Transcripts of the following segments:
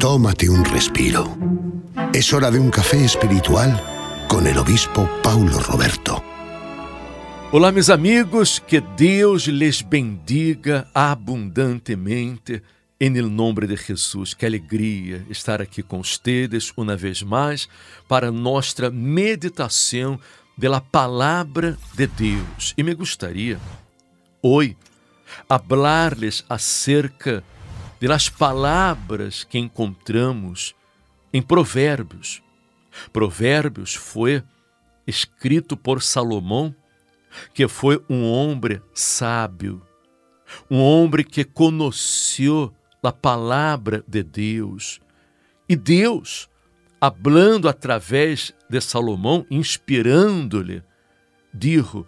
Tómate un respiro. Es hora de un café espiritual con el obispo Paulo Roberto. Olá, meus amigos, que Deus lhes bendiga abundantemente. Em nome de Jesus, que alegria estar aqui com vocês uma vez mais para nossa meditação da palavra de Deus. E me gostaria, hoje, falar-lhes acerca de pelas palavras que encontramos em Provérbios. Provérbios foi escrito por Salomão, que foi um homem sábio, um homem que conheceu a palavra de Deus. E Deus, hablando através de Salomão, inspirando-lhe, dijo: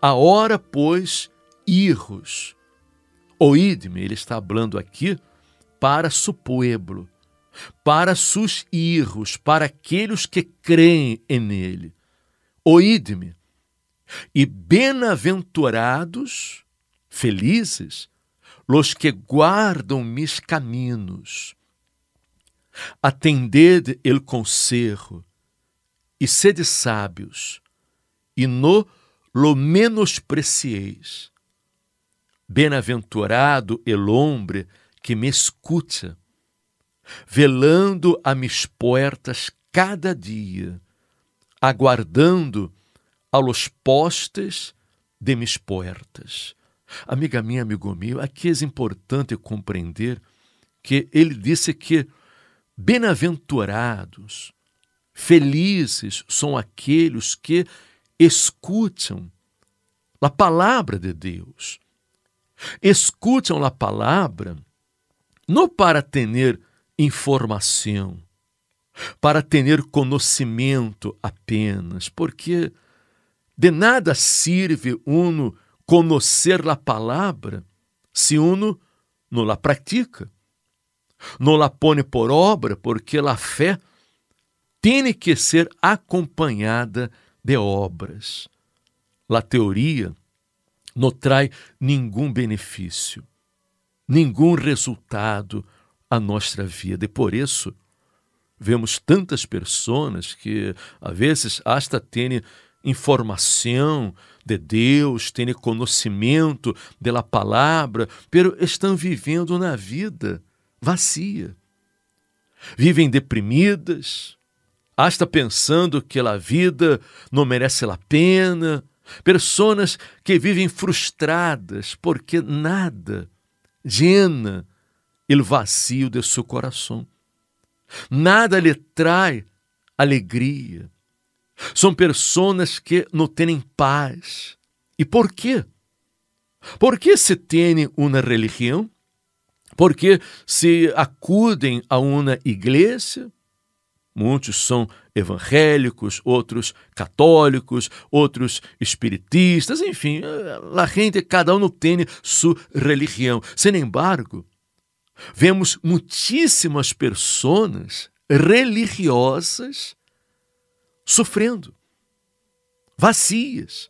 A hora, pois, irros Oídme, ele está hablando aqui para su pueblo, para sus irros, para aqueles que creem nele. Oídme. E bem-aventurados, felizes, los que guardam mis caminhos. Atended el conselho e sede sábios, e no lo menosprecieis. Bem-aventurado el hombre que me escuta, velando a mis portas cada dia, aguardando a los postes de mis portas. Amiga minha, amigo meu, aqui é importante compreender que ele disse que bem-aventurados, felizes são aqueles que escutam a palavra de Deus escutam a palavra não para ter informação, para ter conhecimento apenas, porque de nada serve uno conhecer a palavra se uno não la pratica, não la põe por obra, porque a fé tem que ser acompanhada de obras. La teoria não trai nenhum benefício, nenhum resultado à nossa vida. E por isso, vemos tantas pessoas que, às vezes, hasta têm informação de Deus, têm conhecimento da palavra, pero estão vivendo na vida vazia, Vivem deprimidas, hasta pensando que a vida não merece a pena, Pessoas que vivem frustradas porque nada llena o vazio de seu coração. Nada lhe trai alegria. São pessoas que não têm paz. E por quê? porque se tem uma religião? porque se acudem a uma igreja? Muitos são evangélicos, outros católicos, outros espiritistas, enfim, eh, la gente, cada um tem sua religião. Sem embargo, vemos muitíssimas pessoas religiosas sofrendo, vazias,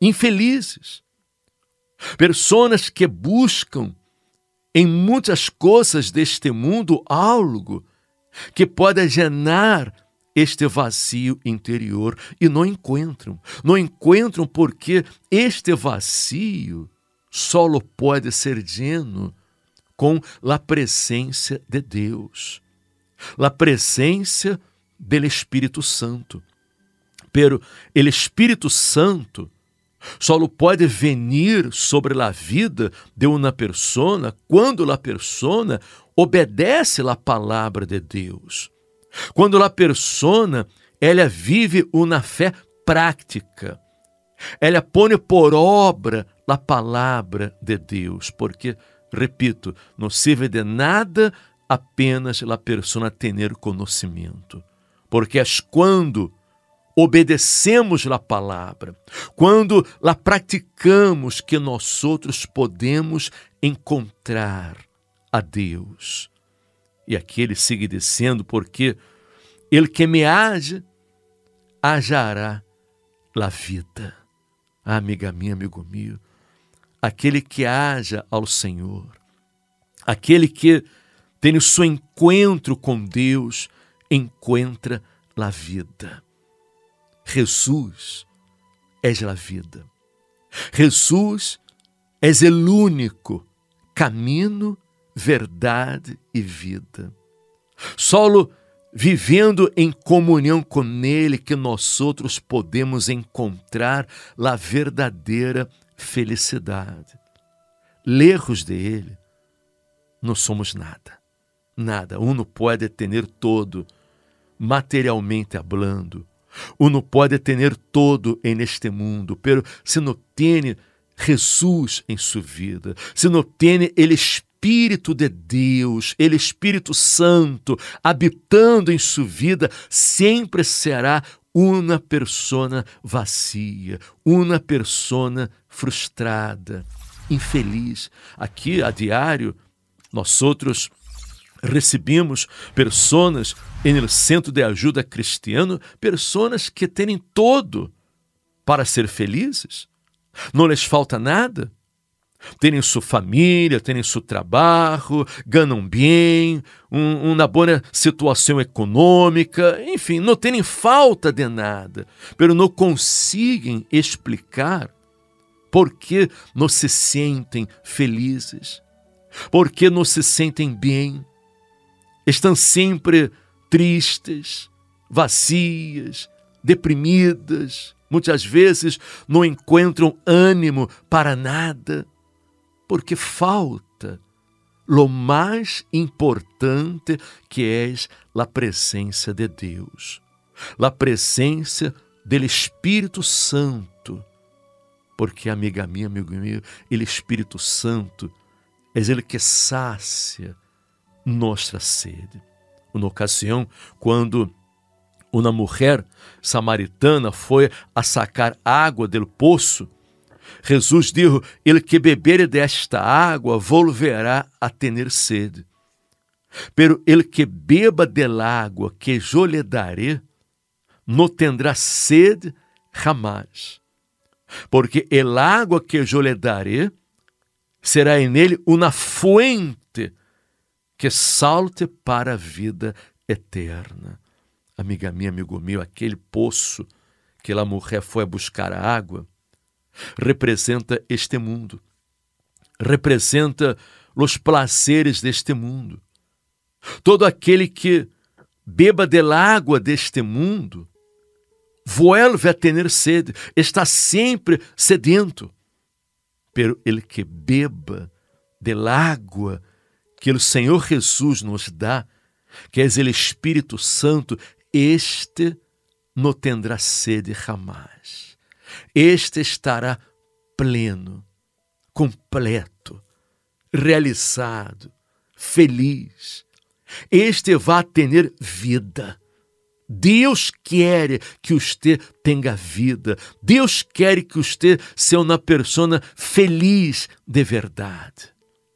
infelizes. Pessoas que buscam em muitas coisas deste mundo algo que pode agenar este vazio interior e não encontram. Não encontram porque este vazio só pode ser lleno com a presença de Deus, a presença do Espírito Santo. Pero o Espírito Santo só pode venir sobre a vida de uma pessoa quando a pessoa obedece a palavra de Deus. Quando a persona, ela vive uma fé prática. Ela põe por obra a palavra de Deus, porque, repito, não serve de nada apenas a persona ter conhecimento, porque as quando obedecemos a palavra, quando la praticamos, que nós outros podemos encontrar a Deus. E aqui ele segue descendo, porque ele que me age, ajará la vida. Ah, amiga minha, amigo meu, aquele que haja ao Senhor, aquele que tem o seu encontro com Deus, encontra la vida. Jesus és la vida. Jesus és o único caminho verdade e vida. Solo vivendo em comunhão com Ele que nós outros podemos encontrar a verdadeira felicidade. Lerros de Ele, não somos nada. Nada. Uno pode ter todo, materialmente hablando. Uno pode ter todo em este mundo, pero se não tem Jesus em sua vida, se não tem ele Espírito Espírito de Deus, Ele é Espírito Santo, habitando em sua vida, sempre será uma persona vazia, uma persona frustrada, infeliz. Aqui, a diário, nós outros recebemos pessoas no centro de ajuda cristiano, pessoas que têm todo para ser felizes. Não lhes falta nada, terem sua família, terem seu trabalho, ganham bem, um, uma boa né, situação econômica, enfim, não terem falta de nada, pero não conseguem explicar por que não se sentem felizes, por que não se sentem bem, estão sempre tristes, vazias, deprimidas, muitas vezes não encontram ânimo para nada porque falta lo mais importante que é a presença de Deus, a presença do Espírito Santo. Porque, amiga minha, amigo meu, o Espírito Santo é ele que sacia nossa sede. Uma ocasião, quando uma mulher samaritana foi a sacar água do poço, Jesus disse: Ele que beber desta água volverá a ter sede. Pero ele que beba dela água que eu lhe darei, não tendrá sede jamais. Porque el água que eu lhe darei será em ele uma fuente que salte para a vida eterna. Amiga minha, amigo meu, aquele poço que a mulher foi buscar a água, representa este mundo, representa os placeres deste mundo. Todo aquele que beba del água deste mundo vuelve a ter sede, está sempre sedento. Pero ele que beba del água que o Senhor Jesus nos dá, que é o Espírito Santo, este não tendrá sede jamais este estará pleno, completo, realizado, feliz. Este vai ter vida. Deus quer que você tenha vida. Deus quer que você seja uma pessoa feliz de verdade.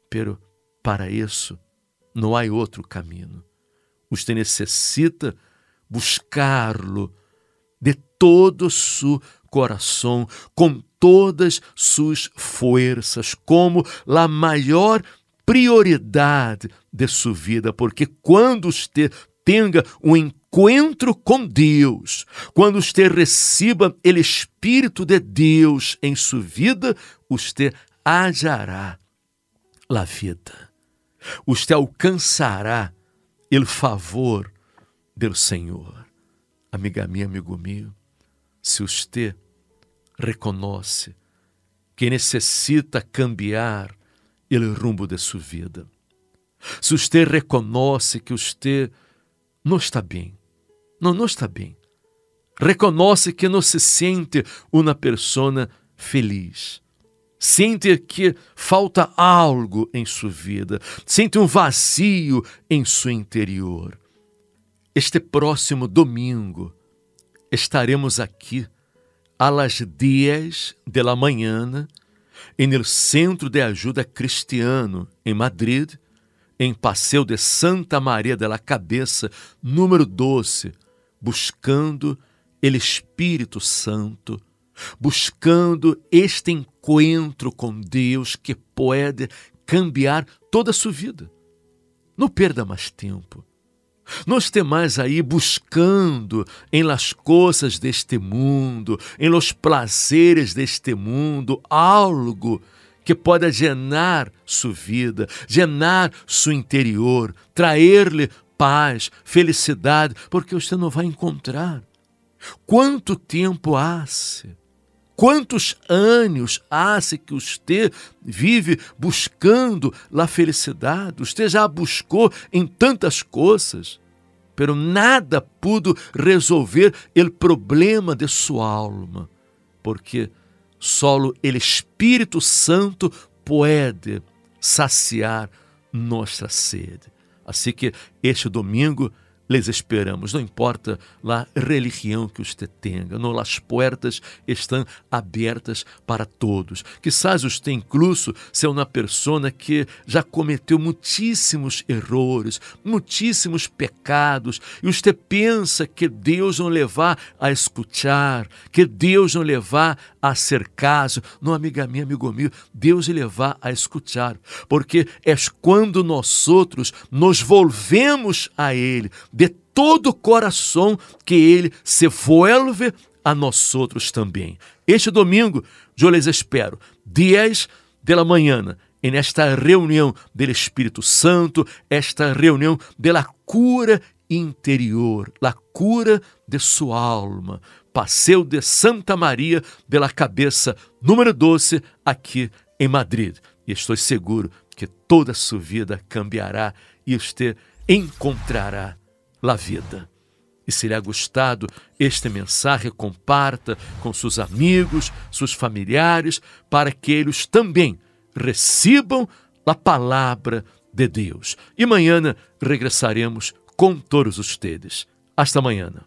Pero para isso não há outro caminho. Você necessita buscá-lo de todo o seu coração com todas suas forças, como a maior prioridade de sua vida, porque quando você tenha um encontro com Deus, quando você receba o Espírito de Deus em sua vida, você hallará a vida. você alcançará o favor do Senhor. Amiga minha, amigo meu, se você reconhece que necessita cambiar o rumo de sua vida. Se você reconhece que você não está bem, não, não está bem, reconhece que não se sente uma pessoa feliz, sente que falta algo em sua vida, sente um vazio em seu interior. Este próximo domingo estaremos aqui a las 10 de la mañana en el Centro de Ajuda Cristiano, em Madrid, em Passeio de Santa Maria de la Cabeça, número 12, buscando el Espírito Santo, buscando este encontro com Deus que pode cambiar toda a sua vida. Não perda mais tempo. Nós temais aí buscando em las coisas deste mundo, em los prazeres deste mundo, algo que pode llenar sua vida, llenar seu interior, trair lhe paz, felicidade, porque você não vai encontrar. Quanto tempo há-se Quantos anos há-se que você vive buscando a felicidade? Você já buscou em tantas coisas, pero nada pudo resolver o problema de sua alma, porque solo o Espírito Santo pode saciar nossa sede. Assim que este domingo les esperamos. Não importa a religião que você tenha, as portas estão abertas para todos. Quizás usted incluso seja é uma pessoa que já cometeu muitíssimos erros, muitíssimos pecados, e você pensa que Deus não levar a escutar, que Deus não levar a ser caso. Não, amiga minha, amigo meu, Deus levar a escutar, porque é quando nós outros nos volvemos a Ele, todo o coração que Ele se vuelve a nós outros também. Este domingo, eu les espero, 10 da manhã, nesta reunião do Espírito Santo, esta reunião da cura interior, la cura de sua alma. Passeio de Santa Maria pela cabeça número 12 aqui em Madrid. E estou seguro que toda sua vida cambiará e usted encontrará la vida. E se lhe ha gostado este mensagem, comparta com seus amigos, seus familiares, para que eles também recebam a palavra de Deus. E amanhã regressaremos com todos os ustedes. Hasta amanhã.